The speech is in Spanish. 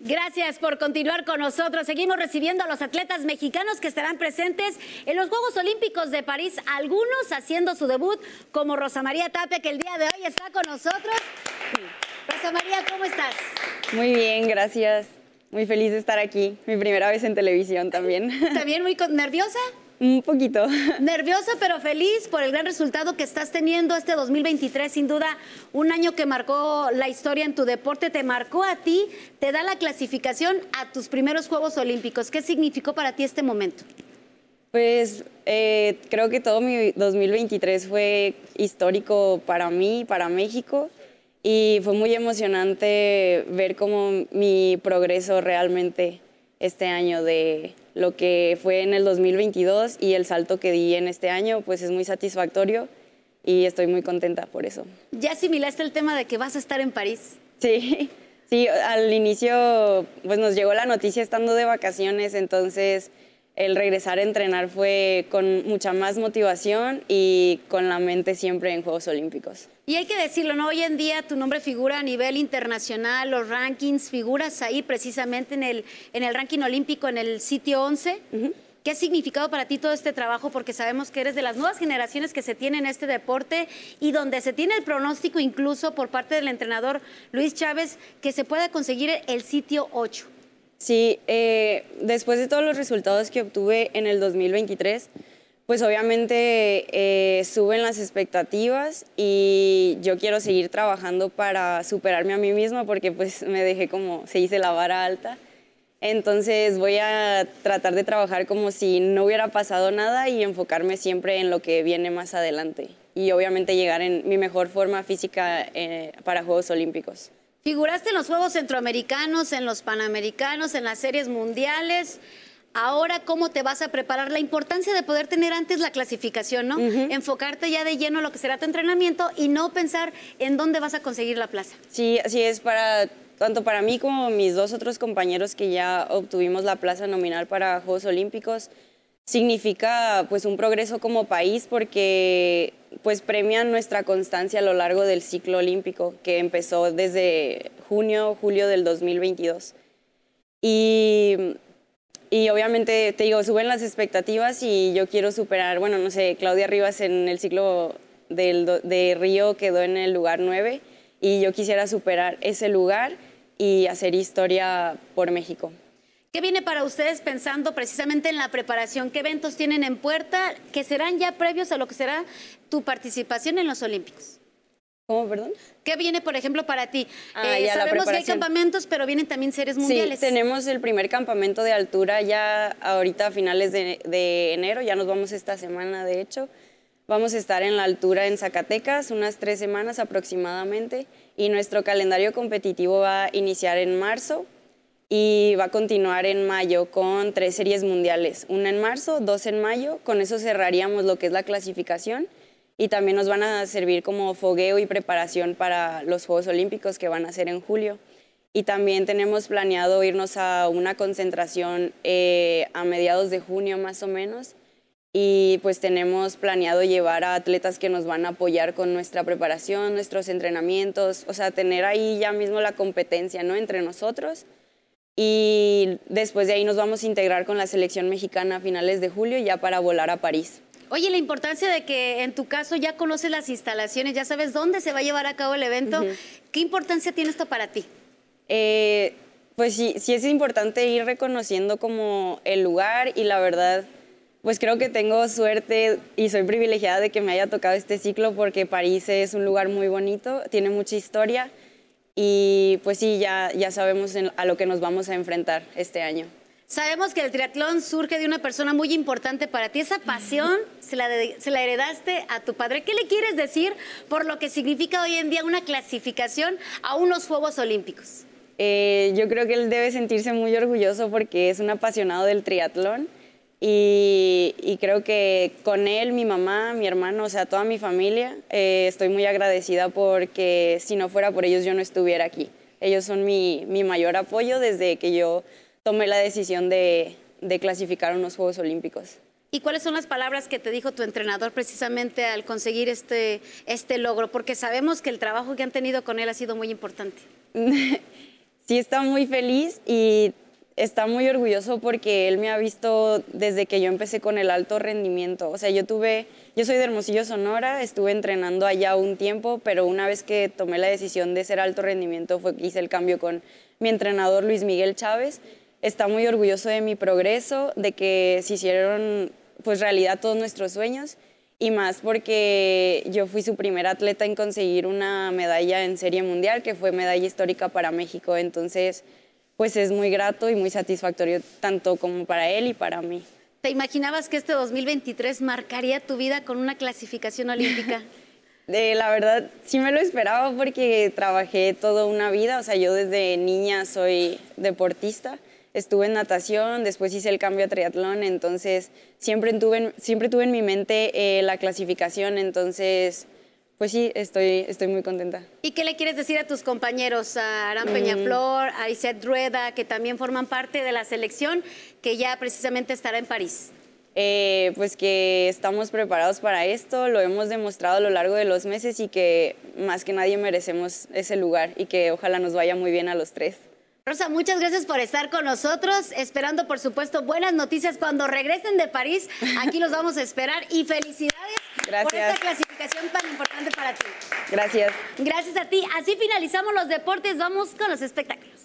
Gracias por continuar con nosotros. Seguimos recibiendo a los atletas mexicanos que estarán presentes en los Juegos Olímpicos de París, algunos haciendo su debut, como Rosa María Tapia, que el día de hoy está con nosotros. Rosa María, ¿cómo estás? Muy bien, gracias. Muy feliz de estar aquí. Mi primera vez en televisión también. ¿También muy nerviosa? Un poquito. Nerviosa pero feliz por el gran resultado que estás teniendo este 2023. Sin duda, un año que marcó la historia en tu deporte, te marcó a ti, te da la clasificación a tus primeros Juegos Olímpicos. ¿Qué significó para ti este momento? Pues eh, creo que todo mi 2023 fue histórico para mí, para México, y fue muy emocionante ver cómo mi progreso realmente este año de lo que fue en el 2022 y el salto que di en este año, pues es muy satisfactorio y estoy muy contenta por eso. ¿Ya asimilaste el tema de que vas a estar en París? Sí, sí, al inicio pues nos llegó la noticia estando de vacaciones, entonces el regresar a entrenar fue con mucha más motivación y con la mente siempre en Juegos Olímpicos. Y hay que decirlo, ¿no? Hoy en día tu nombre figura a nivel internacional, los rankings, figuras ahí precisamente en el, en el ranking olímpico, en el sitio 11. ¿Qué ha significado para ti todo este trabajo? Porque sabemos que eres de las nuevas generaciones que se tiene en este deporte y donde se tiene el pronóstico incluso por parte del entrenador Luis Chávez que se pueda conseguir el sitio 8. Sí, eh, después de todos los resultados que obtuve en el 2023, pues obviamente eh, suben las expectativas y yo quiero seguir trabajando para superarme a mí misma porque pues me dejé como, se hice la vara alta. Entonces voy a tratar de trabajar como si no hubiera pasado nada y enfocarme siempre en lo que viene más adelante y obviamente llegar en mi mejor forma física eh, para Juegos Olímpicos. Figuraste en los Juegos Centroamericanos, en los Panamericanos, en las series mundiales. Ahora, ¿cómo te vas a preparar? La importancia de poder tener antes la clasificación, ¿no? Enfocarte ya de lleno a lo que será tu entrenamiento y no pensar en dónde vas a conseguir la plaza. Sí, así es para tanto para mí como mis dos otros compañeros que ya obtuvimos la plaza nominal para Juegos Olímpicos. Significa pues un progreso como país porque pues premian nuestra constancia a lo largo del ciclo olímpico que empezó desde junio, julio del 2022. Y, obviamente, te digo, suben las expectativas y yo quiero superar, bueno, no sé, Claudia Rivas en el ciclo de Río quedó en el lugar 9 y yo quisiera superar ese lugar y hacer historia por México. ¿Qué viene para ustedes pensando precisamente en la preparación? ¿Qué eventos tienen en puerta que serán ya previos a lo que será tu participación en los Olímpicos? ¿Cómo, perdón? ¿Qué viene, por ejemplo, para ti? Ah, eh, sabemos que hay campamentos, pero vienen también series mundiales. Sí, tenemos el primer campamento de altura ya ahorita a finales de, de, enero, ya nos vamos esta semana, de hecho. Vamos a estar en la altura en Zacatecas unas tres semanas aproximadamente y nuestro calendario competitivo va a iniciar en marzo y va a continuar en mayo con tres series mundiales, una en marzo, dos en mayo, con eso cerraríamos lo que es la clasificación y también nos van a servir como fogueo y preparación para los Juegos Olímpicos que van a ser en julio. Y también tenemos planeado irnos a una concentración eh, a mediados de junio más o menos y pues tenemos planeado llevar a atletas que nos van a apoyar con nuestra preparación, nuestros entrenamientos, o sea, tener ahí ya mismo la competencia, ¿no? Entre nosotros y después de ahí nos vamos a integrar con la selección mexicana a finales de julio ya para volar a París. Oye, la importancia de que en tu caso ya conoces las instalaciones, ya sabes dónde se va a llevar a cabo el evento, ¿qué importancia tiene esto para ti? Eh, pues sí, sí es importante ir reconociendo como el lugar y la verdad, pues creo que tengo suerte y soy privilegiada de que me haya tocado este ciclo porque París es un lugar muy bonito, tiene mucha historia y pues sí, ya, ya sabemos a lo que nos vamos a enfrentar este año. Sabemos que el triatlón surge de una persona muy importante para ti. Esa pasión se la, se la, heredaste a tu padre. ¿Qué le quieres decir por lo que significa hoy en día una clasificación a unos Juegos Olímpicos? Eh, yo creo que él debe sentirse muy orgulloso porque es un apasionado del triatlón y, creo que con él, mi mamá, mi hermano, o sea, toda mi familia, eh, estoy muy agradecida porque si no fuera por ellos yo no estuviera aquí. Ellos son mi, mi mayor apoyo desde que yo tomé la decisión de, de clasificar a unos Juegos Olímpicos. ¿Y cuáles son las palabras que te dijo tu entrenador precisamente al conseguir este, este logro? Porque sabemos que el trabajo que han tenido con él ha sido muy importante. sí, está muy feliz y está muy orgulloso porque él me ha visto desde que yo empecé con el alto rendimiento. O sea, yo tuve, yo soy de Hermosillo, Sonora, estuve entrenando allá un tiempo, pero una vez que tomé la decisión de ser alto rendimiento fue que hice el cambio con mi entrenador Luis Miguel Chávez. Está muy orgulloso de mi progreso, de que se hicieron pues realidad todos nuestros sueños y más porque yo fui su primer atleta en conseguir una medalla en serie mundial, que fue medalla histórica para México. Entonces, pues es muy grato y muy satisfactorio tanto como para él y para mí. ¿Te imaginabas que este 2023 marcaría tu vida con una clasificación olímpica? De la verdad, sí me lo esperaba porque trabajé toda una vida, o sea, yo desde niña soy deportista, estuve en natación, después hice el cambio a triatlón, entonces siempre, tuve, siempre tuve en mi mente eh, la clasificación, entonces pues sí, estoy, estoy muy contenta. ¿Y qué le quieres decir a tus compañeros, a Arán Peñaflor, mm. a Iset Rueda, que también forman parte de la selección, que ya precisamente estará en París? Eh, pues que estamos preparados para esto, lo hemos demostrado a lo largo de los meses y que más que nadie merecemos ese lugar y que ojalá nos vaya muy bien a los tres. Rosa, muchas gracias por estar con nosotros, esperando por supuesto buenas noticias cuando regresen de París. Aquí los vamos a esperar y felicidades gracias. por esta clasificación tan importante para ti. Gracias. Gracias a ti. Así finalizamos los deportes. Vamos con los espectáculos.